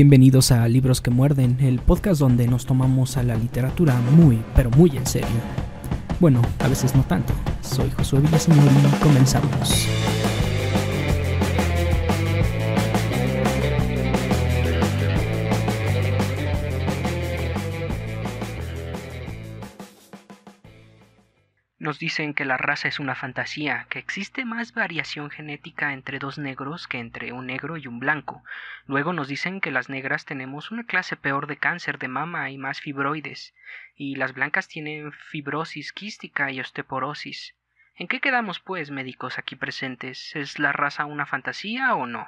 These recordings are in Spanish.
Bienvenidos a Libros que Muerden, el podcast donde nos tomamos a la literatura muy, pero muy en serio. Bueno, a veces no tanto. Soy Josué Villaseñor y comenzamos. nos dicen que la raza es una fantasía, que existe más variación genética entre dos negros que entre un negro y un blanco. Luego nos dicen que las negras tenemos una clase peor de cáncer de mama y más fibroides, y las blancas tienen fibrosis quística y osteoporosis. ¿En qué quedamos, pues, médicos aquí presentes? ¿Es la raza una fantasía o no?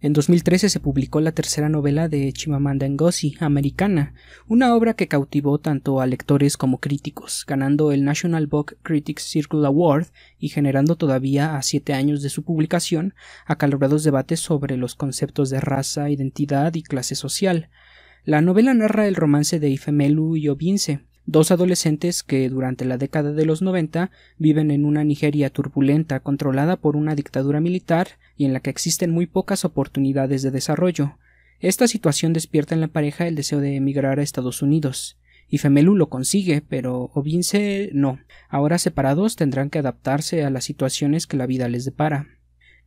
En 2013 se publicó la tercera novela de Chimamanda Ngozi, Americana, una obra que cautivó tanto a lectores como críticos, ganando el National Book Critics Circle Award y generando todavía a siete años de su publicación acalorados debates sobre los conceptos de raza, identidad y clase social. La novela narra el romance de Ifemelu y dos adolescentes que durante la década de los 90 viven en una Nigeria turbulenta controlada por una dictadura militar y en la que existen muy pocas oportunidades de desarrollo. Esta situación despierta en la pareja el deseo de emigrar a Estados Unidos. Ifemelu lo consigue, pero Obinze no. Ahora separados tendrán que adaptarse a las situaciones que la vida les depara.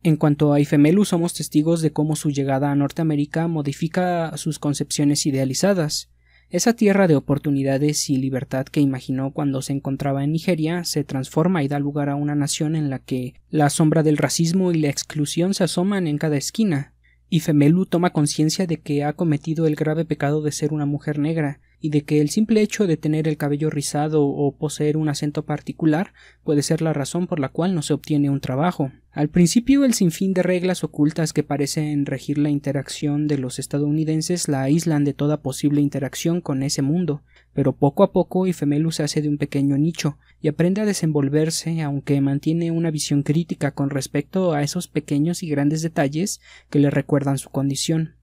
En cuanto a Ifemelu, somos testigos de cómo su llegada a Norteamérica modifica sus concepciones idealizadas. Esa tierra de oportunidades y libertad que imaginó cuando se encontraba en Nigeria se transforma y da lugar a una nación en la que la sombra del racismo y la exclusión se asoman en cada esquina, y Femelu toma conciencia de que ha cometido el grave pecado de ser una mujer negra, y de que el simple hecho de tener el cabello rizado o poseer un acento particular puede ser la razón por la cual no se obtiene un trabajo. Al principio el sinfín de reglas ocultas que parecen regir la interacción de los estadounidenses la aíslan de toda posible interacción con ese mundo, pero poco a poco Ifemelu se hace de un pequeño nicho y aprende a desenvolverse aunque mantiene una visión crítica con respecto a esos pequeños y grandes detalles que le recuerdan su condición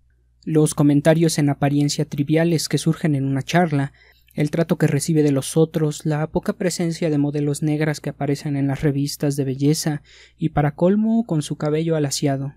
los comentarios en apariencia triviales que surgen en una charla, el trato que recibe de los otros, la poca presencia de modelos negras que aparecen en las revistas de belleza y para colmo con su cabello alaciado.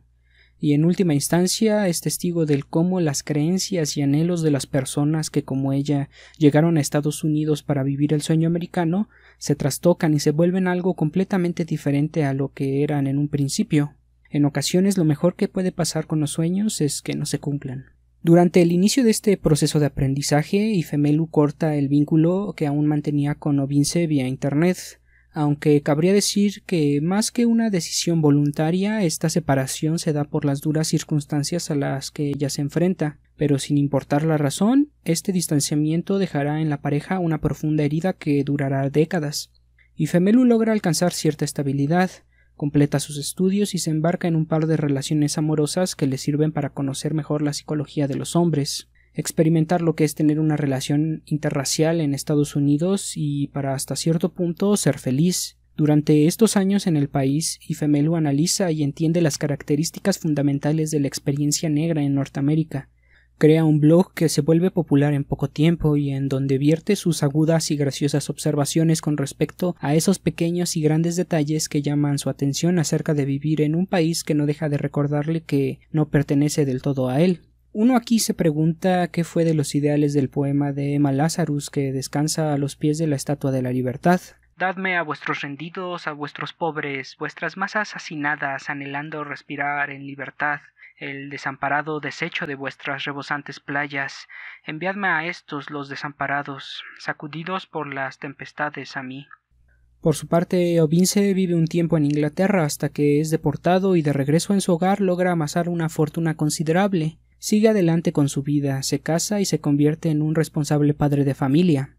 Y en última instancia es testigo del cómo las creencias y anhelos de las personas que como ella llegaron a Estados Unidos para vivir el sueño americano se trastocan y se vuelven algo completamente diferente a lo que eran en un principio. En ocasiones lo mejor que puede pasar con los sueños es que no se cumplan. Durante el inicio de este proceso de aprendizaje, Ifemelu corta el vínculo que aún mantenía con Ovince vía Internet, aunque cabría decir que más que una decisión voluntaria, esta separación se da por las duras circunstancias a las que ella se enfrenta, pero sin importar la razón, este distanciamiento dejará en la pareja una profunda herida que durará décadas. Ifemelu logra alcanzar cierta estabilidad, completa sus estudios y se embarca en un par de relaciones amorosas que le sirven para conocer mejor la psicología de los hombres, experimentar lo que es tener una relación interracial en Estados Unidos y para hasta cierto punto ser feliz. Durante estos años en el país, Ifemelu analiza y entiende las características fundamentales de la experiencia negra en Norteamérica, Crea un blog que se vuelve popular en poco tiempo y en donde vierte sus agudas y graciosas observaciones con respecto a esos pequeños y grandes detalles que llaman su atención acerca de vivir en un país que no deja de recordarle que no pertenece del todo a él. Uno aquí se pregunta qué fue de los ideales del poema de Emma Lazarus que descansa a los pies de la Estatua de la Libertad. Dadme a vuestros rendidos, a vuestros pobres, vuestras masas asesinadas, anhelando respirar en libertad, el desamparado desecho de vuestras rebosantes playas, enviadme a estos los desamparados, sacudidos por las tempestades a mí. Por su parte, Ovince vive un tiempo en Inglaterra hasta que es deportado y de regreso en su hogar logra amasar una fortuna considerable. Sigue adelante con su vida, se casa y se convierte en un responsable padre de familia.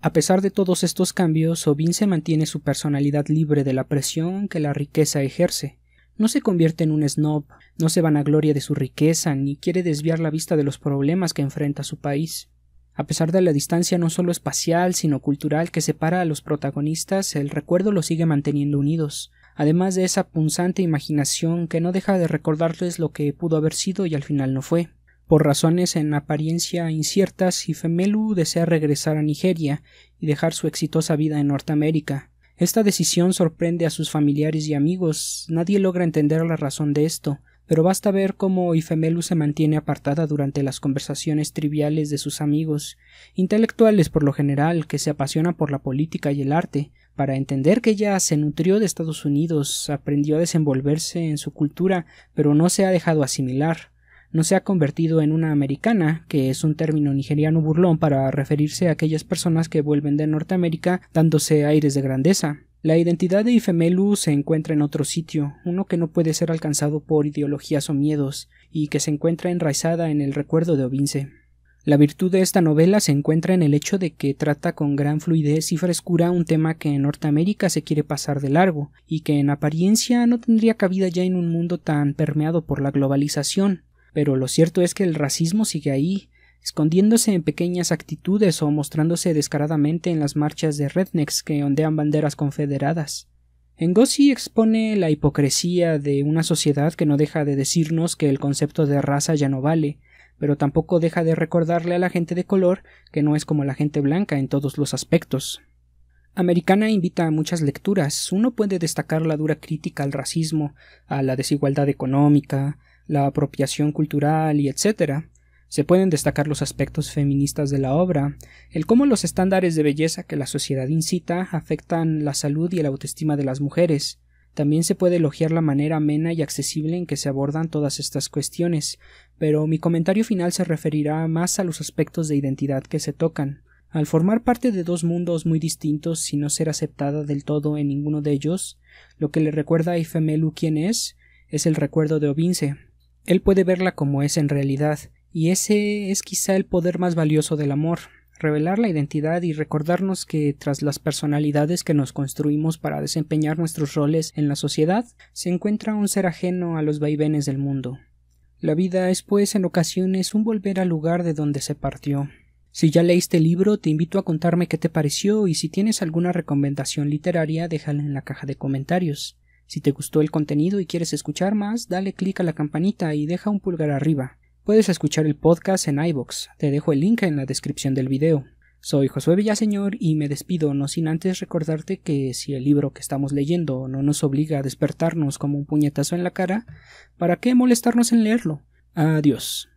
A pesar de todos estos cambios, Ovince mantiene su personalidad libre de la presión que la riqueza ejerce. No se convierte en un snob, no se vanagloria de su riqueza, ni quiere desviar la vista de los problemas que enfrenta su país. A pesar de la distancia no solo espacial, sino cultural que separa a los protagonistas, el recuerdo los sigue manteniendo unidos, además de esa punzante imaginación que no deja de recordarles lo que pudo haber sido y al final no fue. Por razones en apariencia inciertas, Ifemelu desea regresar a Nigeria y dejar su exitosa vida en Norteamérica, esta decisión sorprende a sus familiares y amigos. Nadie logra entender la razón de esto, pero basta ver cómo Ifemelu se mantiene apartada durante las conversaciones triviales de sus amigos, intelectuales por lo general, que se apasionan por la política y el arte, para entender que ya se nutrió de Estados Unidos, aprendió a desenvolverse en su cultura, pero no se ha dejado asimilar no se ha convertido en una americana, que es un término nigeriano burlón para referirse a aquellas personas que vuelven de Norteamérica dándose aires de grandeza. La identidad de Ifemelu se encuentra en otro sitio, uno que no puede ser alcanzado por ideologías o miedos, y que se encuentra enraizada en el recuerdo de Ovince. La virtud de esta novela se encuentra en el hecho de que trata con gran fluidez y frescura un tema que en Norteamérica se quiere pasar de largo, y que en apariencia no tendría cabida ya en un mundo tan permeado por la globalización, pero lo cierto es que el racismo sigue ahí, escondiéndose en pequeñas actitudes o mostrándose descaradamente en las marchas de rednecks que ondean banderas confederadas. Ngozi expone la hipocresía de una sociedad que no deja de decirnos que el concepto de raza ya no vale, pero tampoco deja de recordarle a la gente de color que no es como la gente blanca en todos los aspectos. Americana invita a muchas lecturas. Uno puede destacar la dura crítica al racismo, a la desigualdad económica, la apropiación cultural y etcétera. Se pueden destacar los aspectos feministas de la obra, el cómo los estándares de belleza que la sociedad incita afectan la salud y la autoestima de las mujeres. También se puede elogiar la manera amena y accesible en que se abordan todas estas cuestiones, pero mi comentario final se referirá más a los aspectos de identidad que se tocan. Al formar parte de dos mundos muy distintos y no ser aceptada del todo en ninguno de ellos, lo que le recuerda a Ifemelu quién es, es el recuerdo de Ovince, él puede verla como es en realidad, y ese es quizá el poder más valioso del amor, revelar la identidad y recordarnos que tras las personalidades que nos construimos para desempeñar nuestros roles en la sociedad, se encuentra un ser ajeno a los vaivenes del mundo. La vida es pues en ocasiones un volver al lugar de donde se partió. Si ya leíste el libro, te invito a contarme qué te pareció y si tienes alguna recomendación literaria, déjala en la caja de comentarios. Si te gustó el contenido y quieres escuchar más, dale clic a la campanita y deja un pulgar arriba. Puedes escuchar el podcast en iVoox, te dejo el link en la descripción del video. Soy Josué Villaseñor y me despido no sin antes recordarte que si el libro que estamos leyendo no nos obliga a despertarnos como un puñetazo en la cara, ¿para qué molestarnos en leerlo? Adiós.